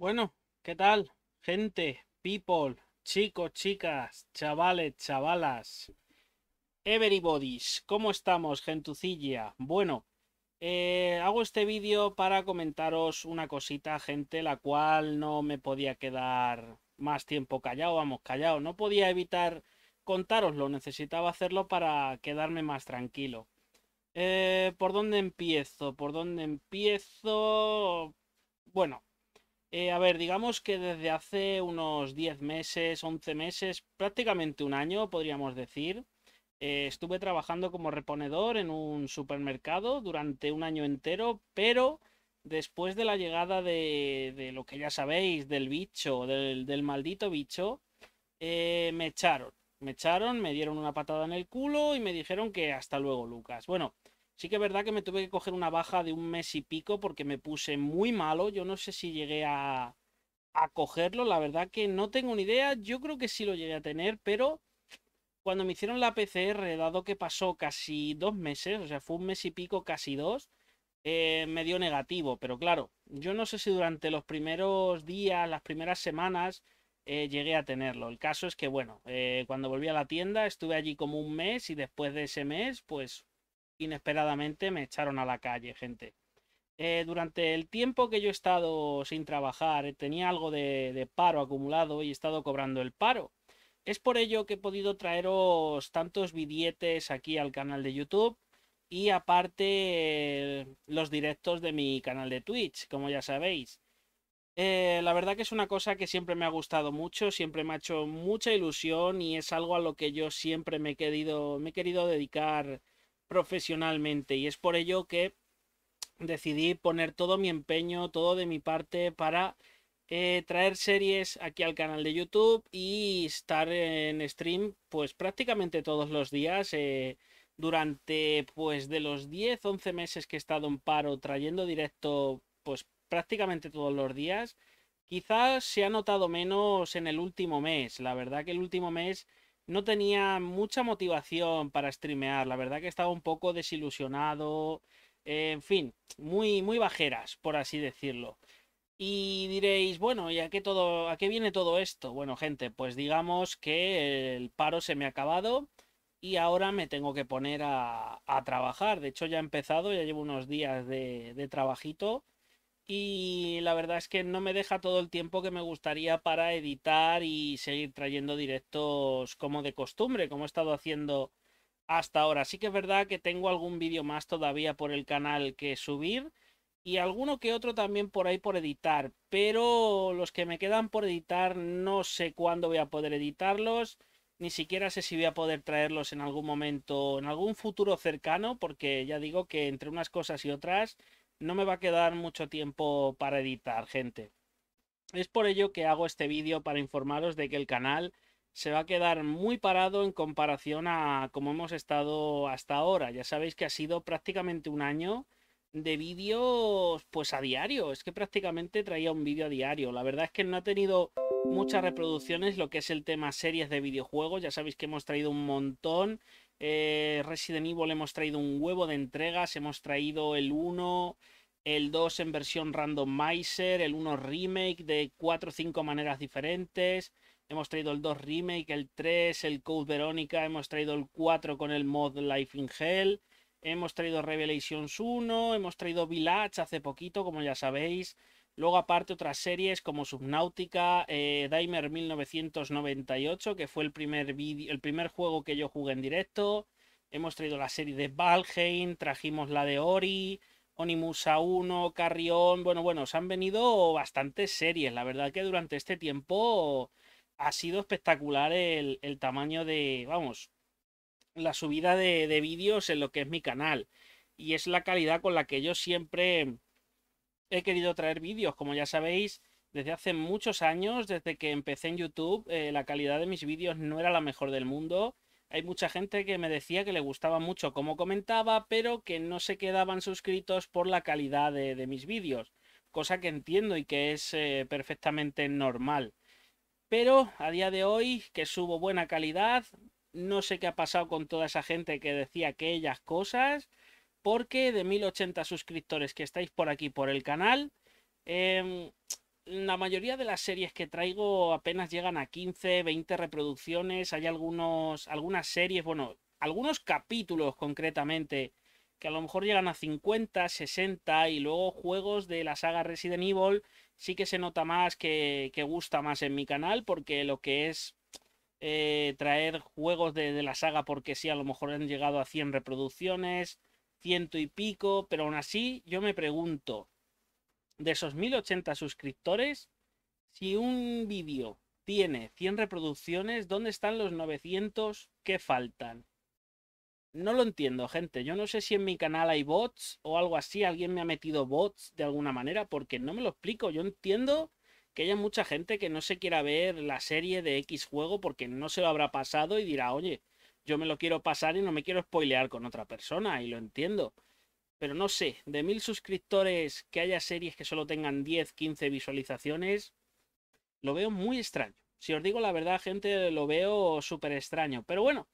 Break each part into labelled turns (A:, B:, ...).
A: Bueno, ¿qué tal? Gente, people, chicos, chicas, chavales, chavalas, everybody's, ¿cómo estamos, gentucilla? Bueno, eh, hago este vídeo para comentaros una cosita, gente, la cual no me podía quedar más tiempo callado, vamos, callado, no podía evitar contároslo, necesitaba hacerlo para quedarme más tranquilo. Eh, ¿Por dónde empiezo? ¿Por dónde empiezo? Bueno, eh, a ver, digamos que desde hace unos 10 meses, 11 meses, prácticamente un año, podríamos decir, eh, estuve trabajando como reponedor en un supermercado durante un año entero, pero después de la llegada de, de lo que ya sabéis, del bicho, del, maldito bicho, eh, me echaron. Me echaron, me dieron una patada en el culo y me dijeron que hasta luego, Lucas. Bueno, Sí que es verdad que me tuve que coger una baja de un mes y pico porque me puse muy malo. Yo no sé si llegué a, a cogerlo, la verdad que no tengo ni idea. Yo creo que sí lo llegué a tener, pero cuando me hicieron la PCR, dado que pasó casi dos meses, o sea, fue un mes y pico, casi dos, eh, me dio negativo. Pero claro, yo no sé si durante los primeros días, las primeras semanas, eh, llegué a tenerlo. El caso es que, bueno, eh, cuando volví a la tienda, estuve allí como un mes y después de ese mes, pues inesperadamente me echaron a la calle, gente. Eh, durante el tiempo que yo he estado sin trabajar, eh, tenía algo de, paro acumulado y he estado cobrando el paro. Es por ello que he podido traeros tantos billetes aquí al canal de YouTube y aparte eh, los directos de mi canal de Twitch, como ya sabéis. la verdad que es una cosa que siempre me ha gustado mucho, siempre me ha hecho mucha ilusión y es algo a lo que yo siempre me he querido, me he querido dedicar profesionalmente y es por ello que decidí poner todo mi empeño, todo de mi parte para eh, traer series aquí al canal de YouTube y estar en stream pues prácticamente todos los días eh, durante pues de los 10, 11 meses que he estado en paro trayendo directo pues prácticamente todos los días. Quizás se ha notado menos en el último mes, la verdad que el último mes no tenía mucha motivación para streamear. La verdad que estaba un poco desilusionado. Eh, en fin, muy, muy bajeras, por así decirlo. Y diréis, bueno, ¿y a qué, todo, a qué viene todo esto? Bueno, gente, pues digamos que el paro se me ha acabado y ahora me tengo que poner a, a trabajar. De hecho, ya he empezado, ya llevo unos días de, de trabajito y la verdad es que no me deja todo el tiempo que me gustaría para editar y seguir trayendo directos como de costumbre, como he estado haciendo hasta ahora. Sí que es verdad que tengo algún vídeo más todavía por el canal que subir y alguno que otro también por ahí por editar, pero los que me quedan por editar no sé cuándo voy a poder editarlos, ni siquiera sé si voy a poder traerlos en algún momento, en algún futuro cercano, porque ya digo que entre unas cosas y otras no me va a quedar mucho tiempo para editar, gente. Es por ello que hago este vídeo para informaros de que el canal se va a quedar muy parado en comparación a como hemos estado hasta ahora. Ya sabéis que ha sido prácticamente un año de vídeos pues a diario. Es que prácticamente traía un vídeo a diario. La verdad es que no ha tenido muchas reproducciones lo que es el tema series de videojuegos. Ya sabéis que hemos traído un montón eh, Resident Evil hemos traído un huevo de entregas, hemos traído el 1, el 2 en versión randomizer, el 1 remake de 4 o 5 maneras diferentes, hemos traído el 2 remake, el 3, el Code Verónica, hemos traído el 4 con el mod Life in Hell, hemos traído Revelations 1, hemos traído Village hace poquito, como ya sabéis, Luego aparte otras series como Subnautica, eh, Daimer 1998, que fue el primer, el primer juego que yo jugué en directo. Hemos traído la serie de Valheim, trajimos la de Ori, Onimusa 1, Carrión. Bueno, bueno, se han venido bastantes series. La verdad que durante este tiempo ha sido espectacular el, tamaño de, vamos, la subida de, de vídeos en lo que es mi canal. Y es la calidad con la que yo siempre he querido traer vídeos, como ya sabéis, desde hace muchos años, desde que empecé en YouTube, eh, la calidad de mis vídeos no era la mejor del mundo. Hay mucha gente que me decía que le gustaba mucho cómo comentaba, pero que no se quedaban suscritos por la calidad de, mis vídeos, cosa que entiendo y que es eh, perfectamente normal. Pero a día de hoy, que subo buena calidad, no sé qué ha pasado con toda esa gente que decía aquellas cosas, porque de 1080 suscriptores que estáis por aquí, por el canal, em, la mayoría de las series que traigo apenas llegan a 15, 20 reproducciones. Hay algunos, algunas series, bueno, algunos capítulos concretamente, que a lo mejor llegan a 50, 60 y luego juegos de la saga Resident Evil sí que se nota más que, gusta más en mi canal porque lo que es eh, traer juegos de, de, la saga porque sí a lo mejor han llegado a 100 reproducciones, ciento y pico, pero aún así yo me pregunto, de esos 1080 suscriptores, si un vídeo tiene 100 reproducciones, ¿dónde están los 900 que faltan? No lo entiendo, gente. Yo no sé si en mi canal hay bots o algo así, alguien me ha metido bots de alguna manera, porque no me lo explico. Yo entiendo que haya mucha gente que no se quiera ver la serie de X juego porque no se lo habrá pasado y dirá, oye, yo me lo quiero pasar y no me quiero spoilear con otra persona, y lo entiendo. Pero no sé, de mil suscriptores que haya series que solo tengan 10, 15 visualizaciones, lo veo muy extraño. Si os digo la verdad, gente, lo veo súper extraño. Pero bueno,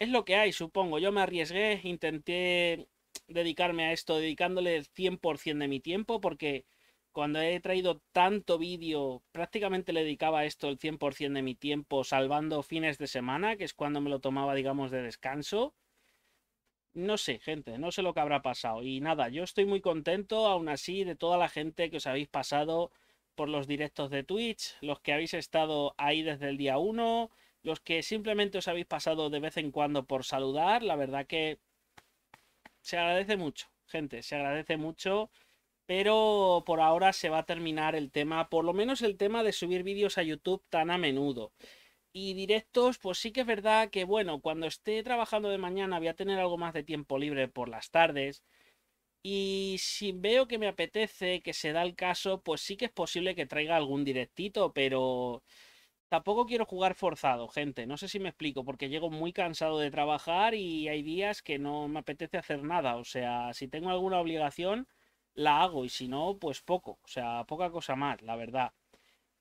A: es lo que hay, supongo. Yo me arriesgué, intenté dedicarme a esto dedicándole 100% de mi tiempo porque cuando he traído tanto vídeo, prácticamente le dedicaba esto el 100% de mi tiempo, salvando fines de semana, que es cuando me lo tomaba, digamos, de descanso. No sé, gente, no sé lo que habrá pasado. Y nada, yo estoy muy contento, aún así, de toda la gente que os habéis pasado por los directos de Twitch, los que habéis estado ahí desde el día 1, los que simplemente os habéis pasado de vez en cuando por saludar, la verdad que se agradece mucho, gente, se agradece mucho pero por ahora se va a terminar el tema, por lo menos el tema de subir vídeos a YouTube tan a menudo. Y directos, pues sí que es verdad que, bueno, cuando esté trabajando de mañana voy a tener algo más de tiempo libre por las tardes. Y si veo que me apetece, que se da el caso, pues sí que es posible que traiga algún directito, pero tampoco quiero jugar forzado, gente. No sé si me explico, porque llego muy cansado de trabajar y hay días que no me apetece hacer nada. O sea, si tengo alguna obligación, la hago y si no, pues poco, o sea, poca cosa más, la verdad.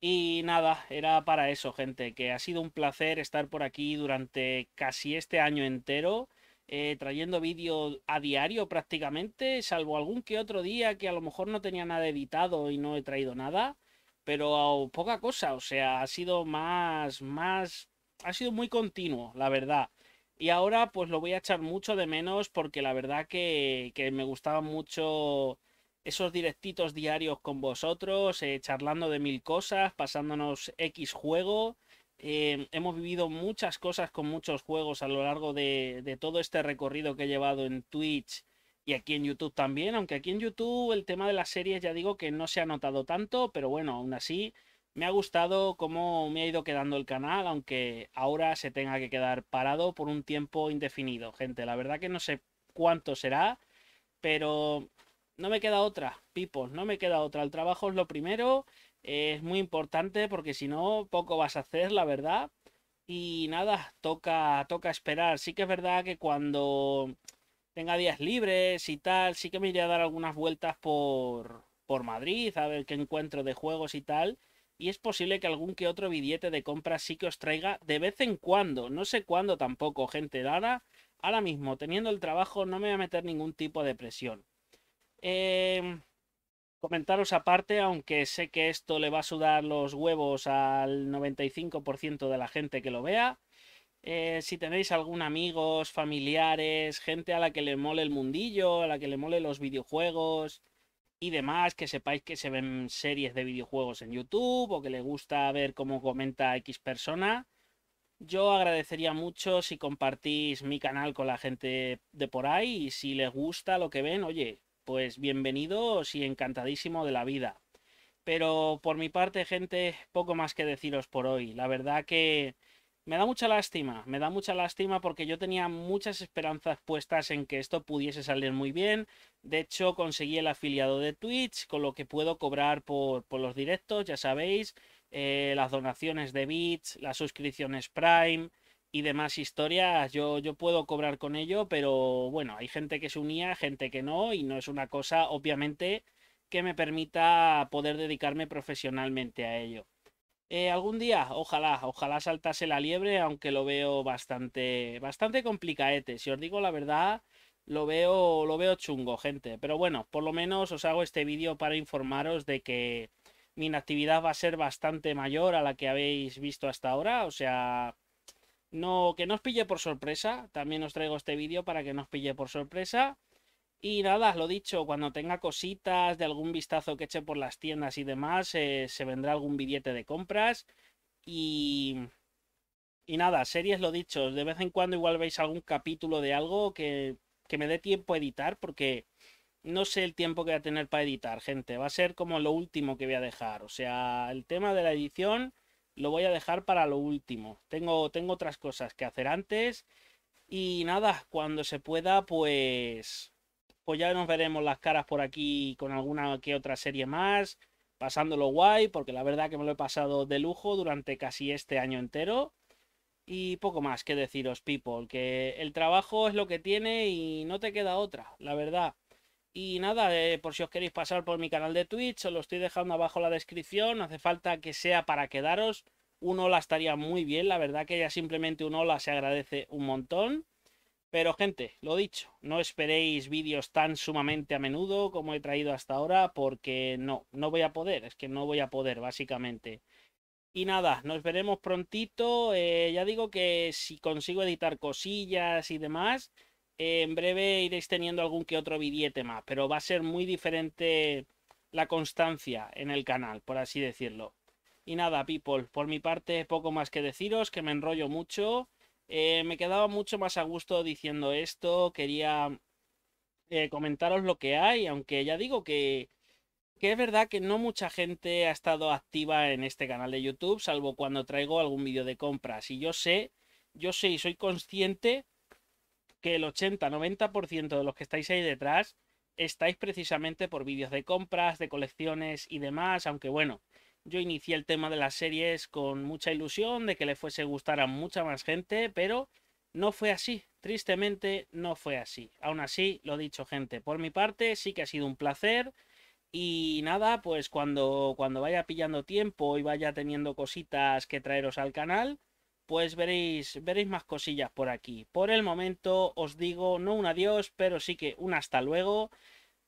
A: Y nada, era para eso, gente, que ha sido un placer estar por aquí durante casi este año entero, eh, trayendo vídeo a diario prácticamente, salvo algún que otro día que a lo mejor no tenía nada editado y no he traído nada, pero poca cosa, o sea, ha sido más, más, ha sido muy continuo, la verdad. Y ahora pues lo voy a echar mucho de menos porque la verdad que, que me gustaba mucho esos directitos diarios con vosotros, eh, charlando de mil cosas, pasándonos X juego. Em, hemos vivido muchas cosas con muchos juegos a lo largo de, de, todo este recorrido que he llevado en Twitch y aquí en YouTube también, aunque aquí en YouTube el tema de las series ya digo que no se ha notado tanto, pero bueno, aún así me ha gustado cómo me ha ido quedando el canal, aunque ahora se tenga que quedar parado por un tiempo indefinido, gente. La verdad que no sé cuánto será, pero no me queda otra, Pipo, no me queda otra. El trabajo es lo primero, es muy importante porque si no, poco vas a hacer, la verdad. Y nada, toca, toca esperar. Sí que es verdad que cuando tenga días libres y tal, sí que me iré a dar algunas vueltas por, por Madrid, a ver qué encuentro de juegos y tal. Y es posible que algún que otro billete de compra sí que os traiga de vez en cuando. No sé cuándo tampoco, gente. ahora mismo, teniendo el trabajo, no me voy a meter ningún tipo de presión. Em, comentaros aparte, aunque sé que esto le va a sudar los huevos al 95% de la gente que lo vea. Eh, si tenéis algún amigos, familiares, gente a la que le mole el mundillo, a la que le mole los videojuegos y demás, que sepáis que se ven series de videojuegos en YouTube o que le gusta ver cómo comenta X persona, yo agradecería mucho si compartís mi canal con la gente de por ahí y si les gusta lo que ven, oye, pues bienvenidos y encantadísimo de la vida. Pero por mi parte, gente, poco más que deciros por hoy. La verdad que me da mucha lástima, me da mucha lástima porque yo tenía muchas esperanzas puestas en que esto pudiese salir muy bien. De hecho, conseguí el afiliado de Twitch, con lo que puedo cobrar por, los directos, ya sabéis, eh, las donaciones de bits, las suscripciones Prime, y demás historias, yo, yo puedo cobrar con ello, pero bueno, hay gente que se unía, gente que no, y no es una cosa, obviamente, que me permita poder dedicarme profesionalmente a ello. Eh, algún día, ojalá, ojalá saltase la liebre, aunque lo veo bastante, bastante Si os digo la verdad, lo veo, lo veo chungo, gente. Pero bueno, por lo menos os hago este vídeo para informaros de que mi inactividad va a ser bastante mayor a la que habéis visto hasta ahora. O sea, no, que no os pille por sorpresa. También os traigo este vídeo para que no os pille por sorpresa. Y nada, lo dicho, cuando tenga cositas de algún vistazo que eche por las tiendas y demás, eh, se vendrá algún billete de compras. Y, y nada, series lo dicho, de vez en cuando igual veis algún capítulo de algo que, que me dé tiempo a editar, porque no sé el tiempo que voy a tener para editar, gente. Va a ser como lo último que voy a dejar. O sea, el tema de la edición lo voy a dejar para lo último. Tengo, tengo otras cosas que hacer antes. Y nada, cuando se pueda, pues. Pues ya nos veremos las caras por aquí con alguna que otra serie más. Pasándolo guay, porque la verdad que me lo he pasado de lujo durante casi este año entero. Y poco más que deciros, people, que el trabajo es lo que tiene y no te queda otra, la verdad. Y nada, eh, por si os queréis pasar por mi canal de Twitch, os lo estoy dejando abajo en la descripción. No hace falta que sea para quedaros. Un hola estaría muy bien, la verdad que ya simplemente un hola se agradece un montón. Pero gente, lo dicho, no esperéis vídeos tan sumamente a menudo como he traído hasta ahora, porque no, no voy a poder, es que no voy a poder, básicamente. Y nada, nos veremos prontito. Eh, ya digo que si consigo editar cosillas y demás, en breve iréis teniendo algún que otro billete más, pero va a ser muy diferente la constancia en el canal, por así decirlo. Y nada, people, por mi parte poco más que deciros, que me enrollo mucho. Eh, me quedaba mucho más a gusto diciendo esto, quería eh, comentaros lo que hay, aunque ya digo que, que es verdad que no mucha gente ha estado activa en este canal de YouTube, salvo cuando traigo algún vídeo de compras. Y yo sé, yo sé y soy consciente que el 80-90% de los que estáis ahí detrás estáis precisamente por vídeos de compras, de colecciones y demás, aunque bueno, yo inicié el tema de las series con mucha ilusión de que le fuese gustar a mucha más gente, pero no fue así, tristemente no fue así. Aún así, lo dicho gente, por mi parte sí que ha sido un placer y nada, pues cuando, cuando vaya pillando tiempo y vaya teniendo cositas que traeros al canal, pues veréis, veréis más cosillas por aquí. Por el momento os digo no un adiós, pero sí que un hasta luego,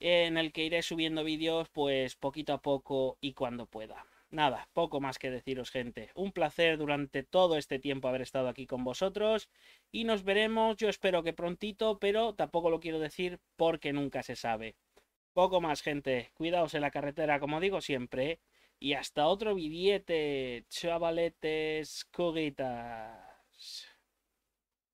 A: en el que iré subiendo vídeos pues poquito a poco y cuando pueda. Nada, poco más que deciros gente. Un placer durante todo este tiempo haber estado aquí con vosotros y nos veremos, yo espero que prontito, pero tampoco lo quiero decir porque nunca se sabe. Poco más gente, cuidaos en la carretera como digo siempre ¿eh? Y hasta otro billete, chavaletes, coguitas.